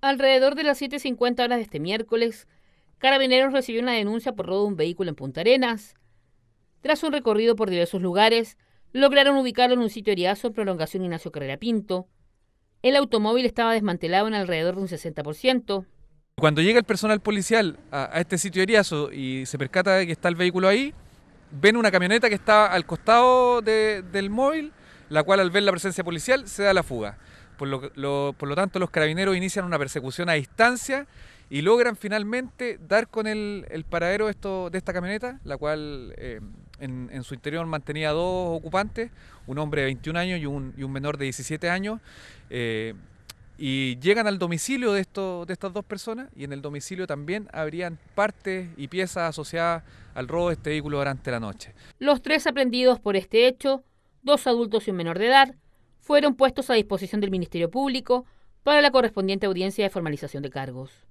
Alrededor de las 7.50 horas de este miércoles, Carabineros recibió una denuncia por robo de un vehículo en Punta Arenas. Tras un recorrido por diversos lugares, lograron ubicarlo en un sitio eriazo en prolongación Ignacio Carrera Pinto. El automóvil estaba desmantelado en alrededor de un 60%. Cuando llega el personal policial a, este sitio eriazo y se percata de que está el vehículo ahí, ven una camioneta que está al costado del móvil, la cual al ver la presencia policial se da la fuga. Por lo, tanto, los carabineros inician una persecución a distancia y logran finalmente dar con el, paradero de, esta camioneta, la cual eh, en, su interior mantenía dos ocupantes, un hombre de 21 años y un, menor de 17 años. Eh, y llegan al domicilio de, de estas dos personas y en el domicilio también habrían partes y piezas asociadas al robo de este vehículo durante la noche. Los tres aprendidos por este hecho, dos adultos y un menor de edad, fueron puestos a disposición del Ministerio Público para la correspondiente audiencia de formalización de cargos.